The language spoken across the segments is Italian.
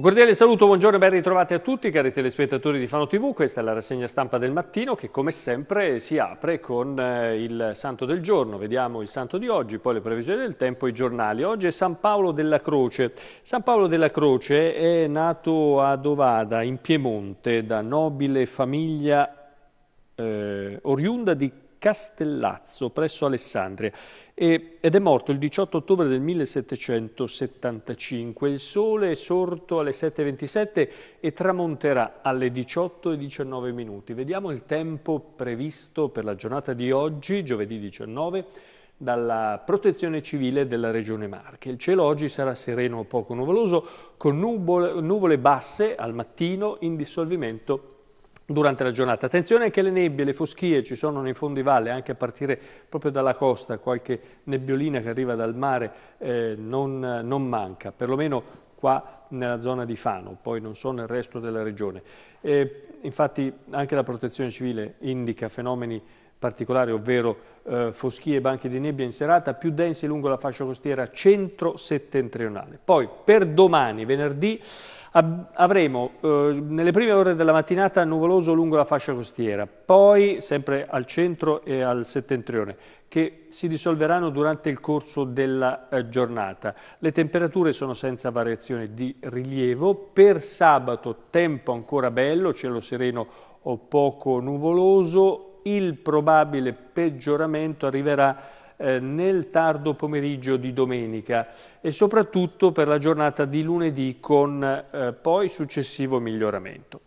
Un cordiale saluto, buongiorno e ben ritrovati a tutti cari telespettatori di Fano TV, questa è la rassegna stampa del mattino che come sempre si apre con eh, il santo del giorno, vediamo il santo di oggi, poi le previsioni del tempo e i giornali. Oggi è San Paolo della Croce, San Paolo della Croce è nato a Dovada in Piemonte da nobile famiglia eh, oriunda di Castellazzo presso Alessandria ed è morto il 18 ottobre del 1775. Il sole è sorto alle 7.27 e tramonterà alle 18.19 minuti. Vediamo il tempo previsto per la giornata di oggi, giovedì 19, dalla protezione civile della regione Marche. Il cielo oggi sarà sereno o poco nuvoloso, con nuvole, nuvole basse al mattino in dissolvimento durante la giornata. Attenzione anche alle nebbie, le foschie ci sono nei fondi valle, anche a partire proprio dalla costa, qualche nebbiolina che arriva dal mare eh, non, non manca, perlomeno qua nella zona di Fano, poi non so nel resto della regione. E, eh, infatti anche la protezione civile indica fenomeni particolare, ovvero eh, foschie e banchi di nebbia in serata, più densi lungo la fascia costiera centro-settentrionale. Poi per domani, venerdì, avremo eh, nelle prime ore della mattinata nuvoloso lungo la fascia costiera, poi sempre al centro e al settentrione, che si dissolveranno durante il corso della eh, giornata. Le temperature sono senza variazione di rilievo, per sabato tempo ancora bello, cielo sereno o poco nuvoloso, il probabile peggioramento arriverà eh, nel tardo pomeriggio di domenica e soprattutto per la giornata di lunedì con eh, poi successivo miglioramento.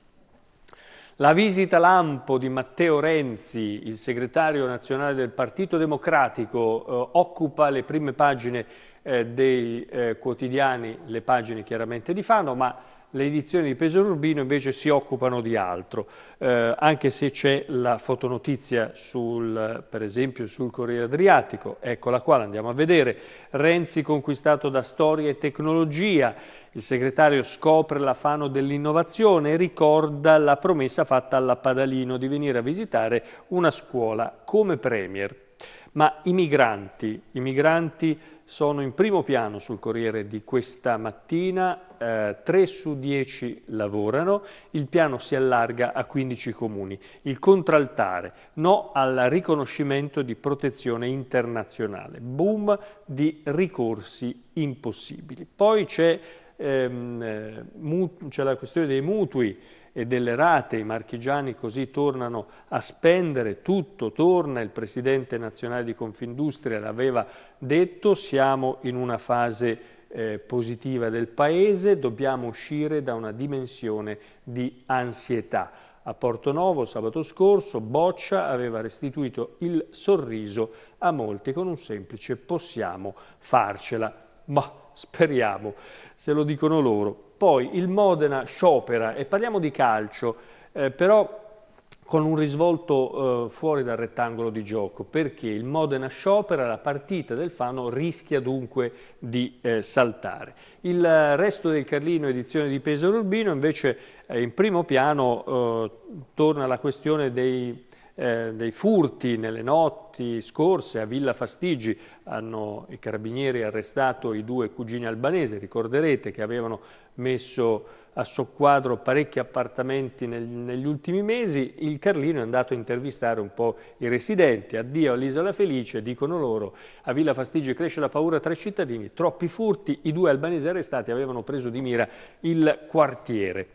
La visita lampo di Matteo Renzi, il segretario nazionale del Partito Democratico, eh, occupa le prime pagine dei quotidiani, le pagine chiaramente di Fano, ma le edizioni di Pesaro Urbino invece si occupano di altro, eh, anche se c'è la fotonotizia sul, per esempio sul Corriere Adriatico, eccola qua, andiamo a vedere, Renzi conquistato da storia e tecnologia, il segretario scopre la fano dell'innovazione e ricorda la promessa fatta alla Padalino di venire a visitare una scuola come premier. Ma i migranti, i migranti sono in primo piano sul Corriere di questa mattina, eh, 3 su 10 lavorano, il piano si allarga a 15 comuni. Il contraltare, no al riconoscimento di protezione internazionale, boom di ricorsi impossibili. Poi c'è ehm, eh, la questione dei mutui, e delle rate, i marchigiani così tornano a spendere, tutto torna, il presidente nazionale di Confindustria l'aveva detto, siamo in una fase eh, positiva del Paese, dobbiamo uscire da una dimensione di ansietà. A Porto Novo sabato scorso Boccia aveva restituito il sorriso a molti con un semplice possiamo farcela. Ma speriamo, se lo dicono loro, poi il Modena sciopera e parliamo di calcio, eh, però con un risvolto eh, fuori dal rettangolo di gioco, perché il Modena sciopera, la partita del Fano rischia dunque di eh, saltare. Il eh, resto del Carlino edizione di Pesaro Urbino invece eh, in primo piano eh, torna la questione dei eh, dei furti nelle notti scorse a Villa Fastigi hanno i carabinieri arrestato i due cugini albanesi, ricorderete che avevano messo a soqquadro parecchi appartamenti nel, negli ultimi mesi, il Carlino è andato a intervistare un po' i residenti, addio all'Isola Felice, dicono loro, a Villa Fastigi cresce la paura tra i cittadini, troppi furti, i due albanesi arrestati avevano preso di mira il quartiere.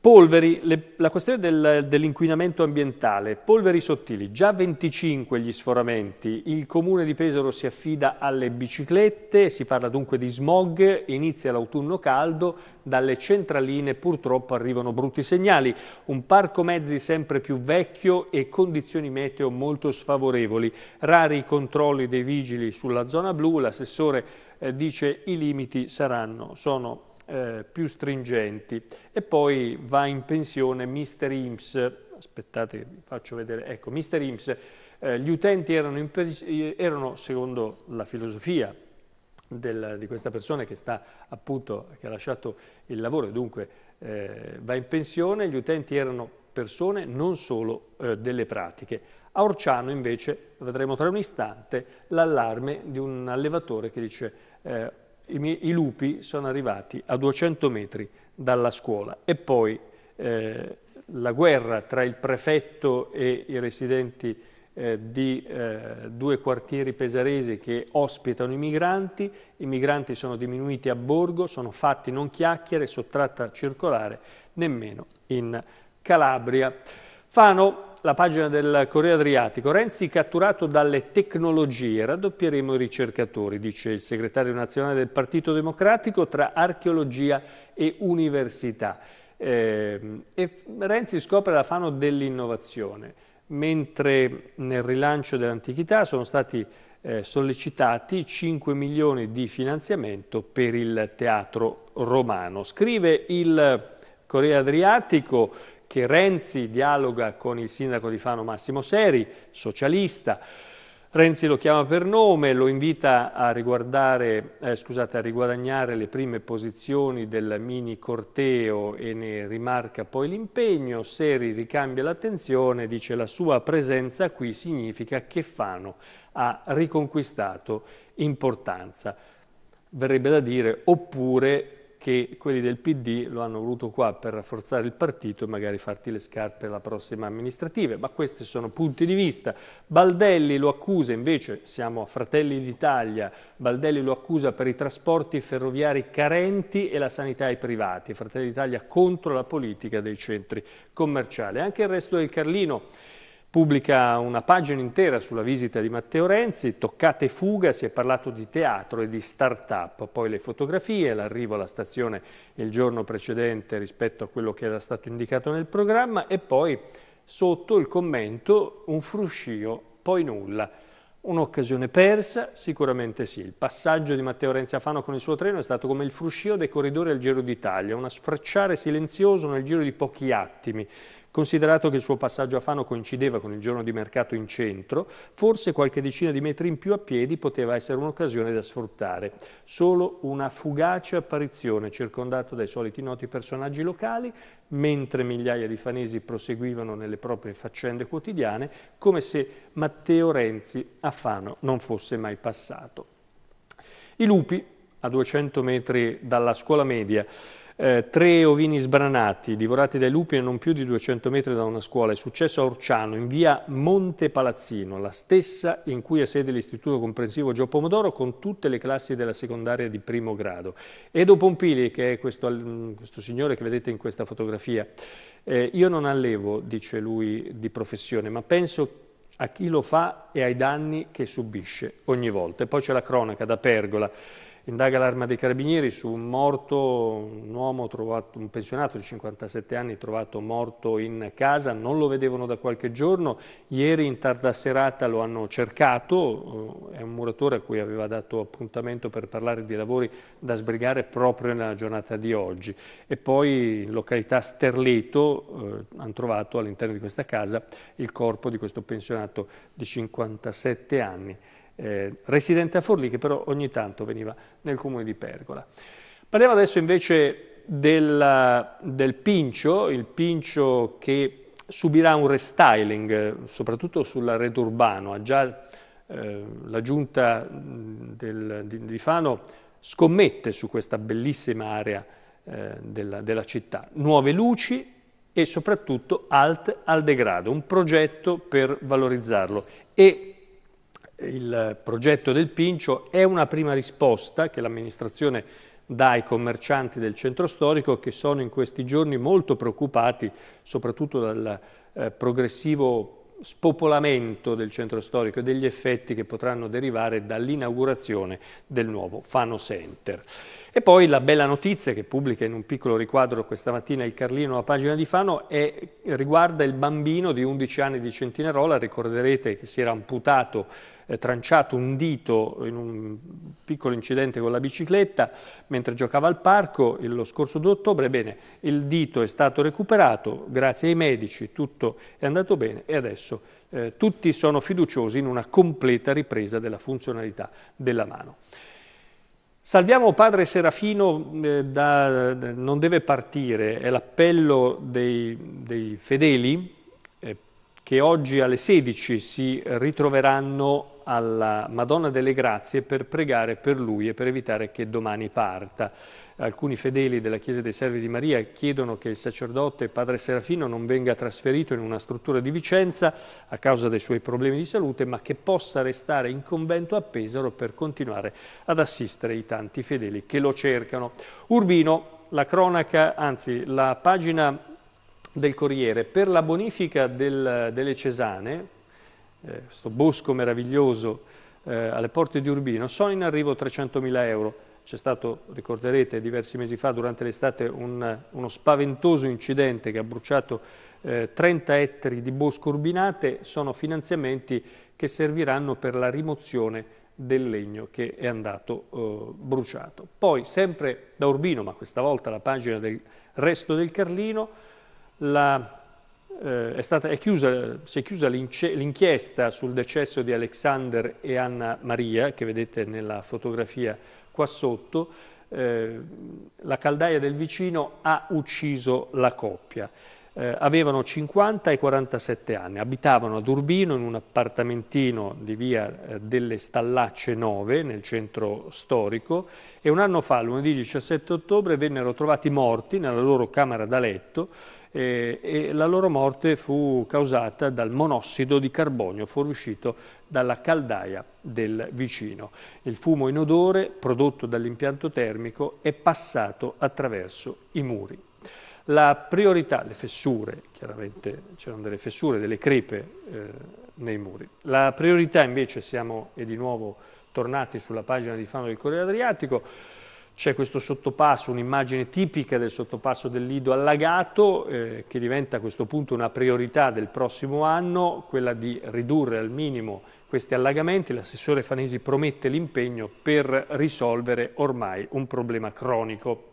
Polveri, le, la questione del, dell'inquinamento ambientale, polveri sottili, già 25 gli sforamenti, il comune di Pesaro si affida alle biciclette, si parla dunque di smog, inizia l'autunno caldo, dalle centraline purtroppo arrivano brutti segnali, un parco mezzi sempre più vecchio e condizioni meteo molto sfavorevoli, rari i controlli dei vigili sulla zona blu, l'assessore eh, dice i limiti saranno, sono eh, più stringenti e poi va in pensione Mister IMSS, aspettate vi faccio vedere, ecco Mister IMSS, eh, gli utenti erano, eh, erano, secondo la filosofia del, di questa persona che, sta, appunto, che ha lasciato il lavoro e dunque eh, va in pensione, gli utenti erano persone non solo eh, delle pratiche. A Orciano invece, vedremo tra un istante, l'allarme di un allevatore che dice eh, i, miei, i lupi sono arrivati a 200 metri dalla scuola e poi eh, la guerra tra il prefetto e i residenti eh, di eh, due quartieri pesaresi che ospitano i migranti, i migranti sono diminuiti a borgo, sono fatti non chiacchiere, sottratta circolare, nemmeno in Calabria. Fano la pagina del Corriere Adriatico. Renzi catturato dalle tecnologie, raddoppieremo i ricercatori, dice il segretario nazionale del Partito Democratico, tra archeologia e università. Eh, e Renzi scopre la fano dell'innovazione, mentre nel rilancio dell'antichità sono stati eh, sollecitati 5 milioni di finanziamento per il teatro romano. Scrive il Corriere Adriatico che Renzi dialoga con il sindaco di Fano Massimo Seri, socialista, Renzi lo chiama per nome, lo invita a, eh, scusate, a, riguadagnare le prime posizioni del mini corteo e ne rimarca poi l'impegno. Seri ricambia l'attenzione, dice la sua presenza qui significa che Fano ha riconquistato importanza. Verrebbe da dire oppure che quelli del PD lo hanno voluto qua per rafforzare il partito e magari farti le scarpe alla prossima amministrativa, ma questi sono punti di vista. Baldelli lo accusa invece, siamo a Fratelli d'Italia, Baldelli lo accusa per i trasporti ferroviari carenti e la sanità ai privati, Fratelli d'Italia contro la politica dei centri commerciali. Anche il resto del Carlino pubblica una pagina intera sulla visita di Matteo Renzi, toccate fuga, si è parlato di teatro e di start-up, poi le fotografie, l'arrivo alla stazione il giorno precedente rispetto a quello che era stato indicato nel programma e poi sotto il commento un fruscio, poi nulla. Un'occasione persa? Sicuramente sì. Il passaggio di Matteo Renzi a Fano con il suo treno è stato come il fruscio dei corridori al Giro d'Italia, una sfracciare silenzioso nel giro di pochi attimi. Considerato che il suo passaggio a Fano coincideva con il giorno di mercato in centro, forse qualche decina di metri in più a piedi poteva essere un'occasione da sfruttare. Solo una fugace apparizione circondato dai soliti noti personaggi locali, mentre migliaia di fanesi proseguivano nelle proprie faccende quotidiane, come se Matteo Renzi a Fano non fosse mai passato. I lupi, a 200 metri dalla scuola media, eh, tre ovini sbranati, divorati dai lupi a non più di 200 metri da una scuola. È successo a Orciano, in via Monte Palazzino, la stessa in cui ha sede l'istituto comprensivo Gio Pomodoro, con tutte le classi della secondaria di primo grado. Edo Pompili, che è questo, questo signore che vedete in questa fotografia, eh, io non allevo, dice lui, di professione, ma penso a chi lo fa e ai danni che subisce ogni volta. E poi c'è la cronaca da Pergola. Indaga l'arma dei carabinieri su un morto, un uomo trovato, un pensionato di 57 anni trovato morto in casa, non lo vedevano da qualche giorno, ieri in tarda serata lo hanno cercato, eh, è un muratore a cui aveva dato appuntamento per parlare di lavori da sbrigare proprio nella giornata di oggi. E poi in località Sterleto eh, hanno trovato all'interno di questa casa il corpo di questo pensionato di 57 anni eh, residente a Forlì, che però ogni tanto veniva nel comune di Pergola. Parliamo adesso invece del, del Pincio, il Pincio che subirà un restyling, soprattutto sull'arredo urbano. Ha già eh, la giunta del, di, di, Fano scommette su questa bellissima area eh, della, della città. Nuove luci e soprattutto Alt al degrado, un progetto per valorizzarlo e il progetto del Pincio è una prima risposta che l'amministrazione dà ai commercianti del centro storico che sono in questi giorni molto preoccupati soprattutto dal eh, progressivo spopolamento del centro storico e degli effetti che potranno derivare dall'inaugurazione del nuovo Fano Center. E poi la bella notizia che pubblica in un piccolo riquadro questa mattina il Carlino a pagina di Fano è, riguarda il bambino di 11 anni di Centinerola, ricorderete che si era amputato eh, tranciato un dito in un piccolo incidente con la bicicletta mentre giocava al parco lo scorso 2 ottobre. Bene, il dito è stato recuperato, grazie ai medici tutto è andato bene e adesso eh, tutti sono fiduciosi in una completa ripresa della funzionalità della mano. Salviamo padre Serafino, eh, da, non deve partire, è l'appello dei, dei fedeli che oggi alle 16 si ritroveranno alla Madonna delle Grazie per pregare per lui e per evitare che domani parta. Alcuni fedeli della Chiesa dei Servi di Maria chiedono che il sacerdote Padre Serafino non venga trasferito in una struttura di Vicenza a causa dei suoi problemi di salute, ma che possa restare in convento a Pesaro per continuare ad assistere i tanti fedeli che lo cercano. Urbino, la cronaca, anzi la pagina del Corriere per la bonifica del, delle Cesane, eh, questo bosco meraviglioso eh, alle porte di Urbino, sono in arrivo 300.000 euro. C'è stato, ricorderete, diversi mesi fa durante l'estate un, uno spaventoso incidente che ha bruciato eh, 30 ettari di bosco urbinate, sono finanziamenti che serviranno per la rimozione del legno che è andato eh, bruciato. Poi sempre da Urbino, ma questa volta la pagina del resto del Carlino, la, eh, è stata, è chiusa, si è chiusa l'inchiesta sul decesso di Alexander e Anna Maria, che vedete nella fotografia qua sotto, eh, la caldaia del vicino ha ucciso la coppia. Eh, avevano 50 e 47 anni, abitavano ad Urbino in un appartamentino di via eh, delle Stallacce 9 nel centro storico e un anno fa, lunedì 17 ottobre, vennero trovati morti nella loro camera da letto eh, e la loro morte fu causata dal monossido di carbonio fuoriuscito dalla caldaia del vicino. Il fumo inodore prodotto dall'impianto termico è passato attraverso i muri. La priorità, le fessure, chiaramente c'erano delle fessure, delle crepe eh, nei muri. La priorità invece, siamo e di nuovo tornati sulla pagina di Fano del Corriere Adriatico, c'è questo sottopasso, un'immagine tipica del sottopasso del Lido allagato eh, che diventa a questo punto una priorità del prossimo anno, quella di ridurre al minimo questi allagamenti. L'assessore Fanesi promette l'impegno per risolvere ormai un problema cronico.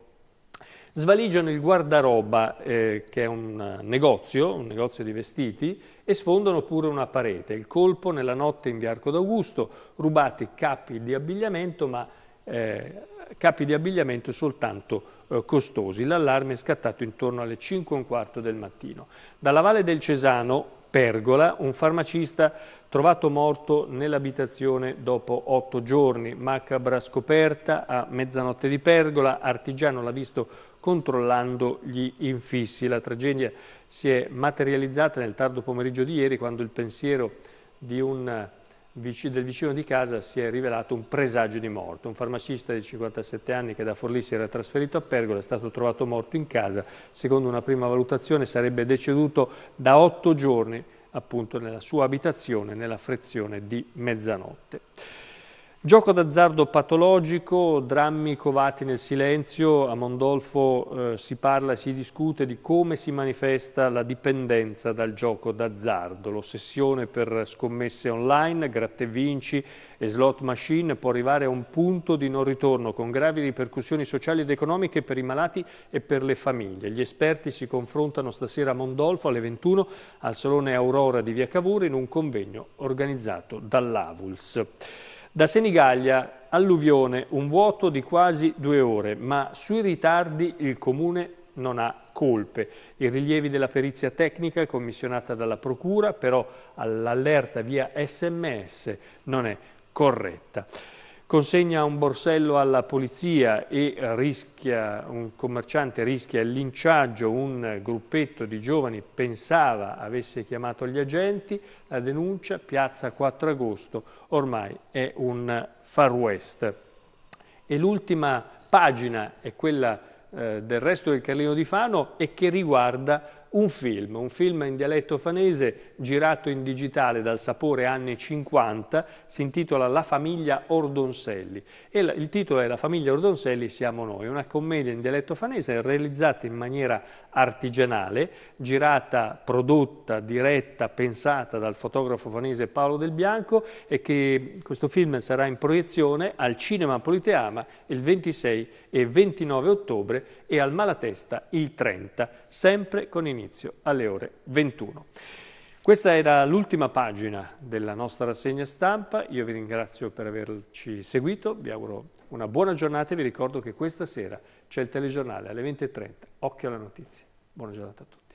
Svaligiano il guardaroba, eh, che è un negozio, un negozio di vestiti, e sfondano pure una parete. Il colpo nella notte in via Arco d'Augusto, rubati capi di abbigliamento, ma eh, capi di abbigliamento soltanto eh, costosi. L'allarme è scattato intorno alle 5 e un quarto del mattino. Dalla Valle del Cesano, Pergola, un farmacista trovato morto nell'abitazione dopo otto giorni. Macabra scoperta a mezzanotte di Pergola, Artigiano l'ha visto controllando gli infissi. La tragedia si è materializzata nel tardo pomeriggio di ieri quando il pensiero di un del vicino di casa si è rivelato un presagio di morte. Un farmacista di 57 anni che da Forlì si era trasferito a Pergola è stato trovato morto in casa. Secondo una prima valutazione sarebbe deceduto da otto giorni appunto nella sua abitazione nella frezione di mezzanotte. Gioco d'azzardo patologico, drammi covati nel silenzio, a Mondolfo eh, si parla e si discute di come si manifesta la dipendenza dal gioco d'azzardo, l'ossessione per scommesse online, gratte vinci e slot machine può arrivare a un punto di non ritorno con gravi ripercussioni sociali ed economiche per i malati e per le famiglie. Gli esperti si confrontano stasera a Mondolfo alle 21 al Salone Aurora di Via Cavour in un convegno organizzato dall'Avuls. Da Senigallia, alluvione, un vuoto di quasi due ore, ma sui ritardi il Comune non ha colpe. I rilievi della perizia tecnica commissionata dalla Procura, però all'allerta via sms non è corretta consegna un borsello alla polizia e rischia, un commerciante rischia il linciaggio, un gruppetto di giovani pensava avesse chiamato gli agenti, la denuncia, piazza 4 agosto, ormai è un far west. E l'ultima pagina è quella eh, del resto del Carlino di Fano e che riguarda un film, un film in dialetto fanese girato in digitale dal sapore anni 50, si intitola La famiglia Ordonselli e il titolo è La famiglia Ordonselli siamo noi, una commedia in dialetto fanese realizzata in maniera artigianale, girata, prodotta, diretta, pensata dal fotografo fanese Paolo Del Bianco e che questo film sarà in proiezione al Cinema Politeama il 26 e 29 ottobre e al Malatesta il 30, sempre con inizio inizio alle ore 21. Questa era l'ultima pagina della nostra rassegna stampa, io vi ringrazio per averci seguito, vi auguro una buona giornata e vi ricordo che questa sera c'è il telegiornale alle 20.30, occhio alla notizia. Buona giornata a tutti.